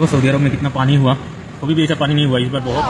तो सऊदी अरब में कितना पानी हुआ कभी भी ऐसा पानी नहीं हुआ इस बार बहुत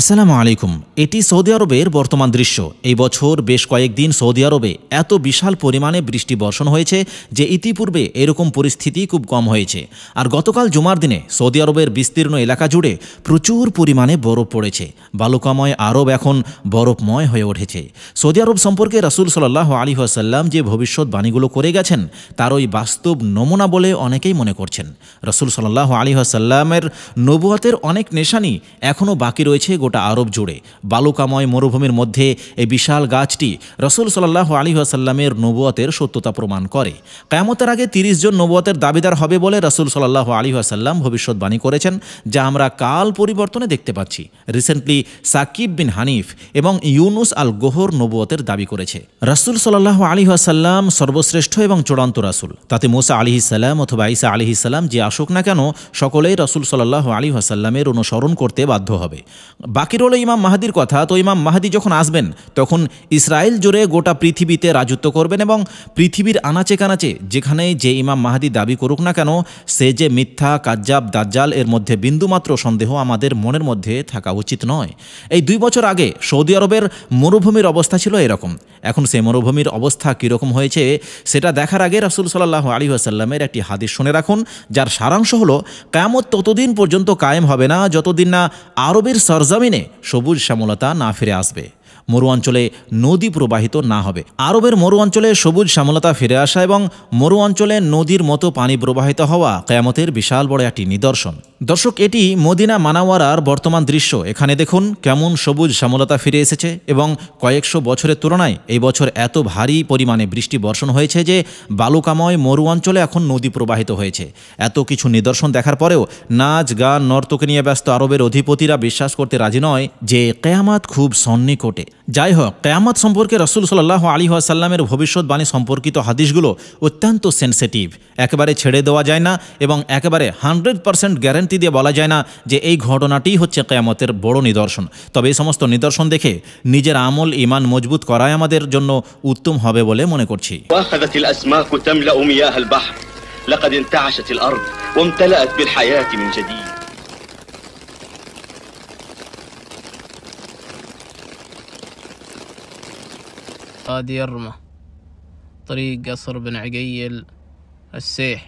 আসসালামু আলাইকুম এটি সৌদি আরবের বর্তমান দৃশ্য এই বছর বেশ কয়েকদিন সৌদি আরবে এত বিশাল পরিমাণে বৃষ্টি বর্ষণ হয়েছে যে ইতিপূর্বে এরকম পরিস্থিতি খুব কম হয়েছে আর গতকাল জুমার দিনে সৌদি আরবের বিস্তীর্ণ এলাকা জুড়ে প্রচুর পরিমাণে বরফ পড়েছে বালুকাময় আরব এখন বরফময় হয়ে উঠেছে সৌদি আরব সম্পর্কে রাসুল সাল্লাহ আলী আসাল্লাম যে ভবিষ্যৎবাণীগুলো করে গেছেন তার ওই বাস্তব নমুনা বলে অনেকেই মনে করছেন রাসুল সাল্লাহ আলী আসাল্লামের নবুয়াতের অনেক নেশানি এখনও বাকি রয়েছে গোটা আরব জুড়ে বালুকাময় মরুভূমির মধ্যে এই বিশাল গাছটি রসুল সাল্লাহ আলী আসাল্লামের নবুয়তের সত্যতা প্রমাণ করে কেয়ামতের আগে তিরিশ জন নবুয়তের দাবিদার হবে বলে রসুল সাল্লাহ আলী আসাল্লাম ভবিষ্যৎবাণী করেছেন যা আমরা কাল পরিবর্তনে দেখতে পাচ্ছি রিসেন্টলি সাকিব বিন হানিফ এবং ইউনুস আল গোহর নবুয়তের দাবি করেছে রসুল সাল্লাহ আলী আসাল্লাম সর্বশ্রেষ্ঠ এবং চূড়ান্ত রাসুল তাতে মোসা আলি ইসাল্লাম অথবা ইসা আলি ইসাল্লাম যে আসুক না কেন সকলেই রসুল সাল্লাহ আলী আসাল্লামের অনুসরণ করতে বাধ্য হবে বাকি রইল ইমাম মাহাদির কথা তো ইমাম মাহাদি যখন আসবেন তখন ইসরায়েল জুড়ে গোটা পৃথিবীতে রাজত্ব করবেন এবং পৃথিবীর আনাচে কানাচে যেখানে যে ইমাম মাহাদি দাবি করুক না কেন সে যে মিথ্যা কাজ্জাব দাজ্জাল এর মধ্যে বিন্দুমাত্র সন্দেহ আমাদের মনের মধ্যে থাকা উচিত নয় এই দুই বছর আগে সৌদি আরবের মরুভূমির অবস্থা ছিল এরকম এখন সে মরুভূমির অবস্থা কীরকম হয়েছে সেটা দেখার আগে রাসুল সাল্লাহ আলী আসাল্লামের একটি হাদিস শুনে রাখুন যার সারাংশ হলো কায়ামত ততদিন পর্যন্ত কায়েম হবে না যতদিন না আরবের সরজা জমিনে সবুজ শ্যামলতা না ফিরে আসবে মরু অঞ্চলে নদী প্রবাহিত না হবে আরবের মরু অঞ্চলে সবুজ শ্যামলতা ফিরে আসা এবং মরু অঞ্চলে নদীর মতো পানি প্রবাহিত হওয়া কেয়ামতের বিশাল বড় একটি নিদর্শন দর্শক এটি মদিনা মানাওয়ারার বর্তমান দৃশ্য এখানে দেখুন কেমন সবুজ শ্যামলতা ফিরে এসেছে এবং কয়েকশো বছরের তুলনায় এই বছর এত ভারী পরিমাণে বৃষ্টি বর্ষণ হয়েছে যে বালুকাময় মরু অঞ্চলে এখন নদী প্রবাহিত হয়েছে এত কিছু নিদর্শন দেখার পরেও নাচ গান নর্তকে নিয়ে ব্যস্ত আরবের অধিপতিরা বিশ্বাস করতে রাজি নয় যে কেয়ামাত খুব সন্নিকটে যাই হোক কেয়ামাত সম্পর্কে রসুল সাল্লাহ আলী আসাল্লামের ভবিষ্যৎবাণী সম্পর্কিত হাদিসগুলো অত্যন্ত সেন্সিটিভ একেবারে ছেড়ে দেওয়া যায় না এবং একেবারে হান্ড্রেড পার্সেন্ট গ্যারেন্টি গ্যারান্টি দিয়ে বলা যায় না যে এই ঘটনাটি হচ্ছে কেয়ামতের বড় নিদর্শন তবে এই সমস্ত নিদর্শন দেখে নিজের আমল ইমান মজবুত করায় আমাদের জন্য উত্তম হবে বলে মনে করছি لقد يرمى طريق قصر بن عقيل السيح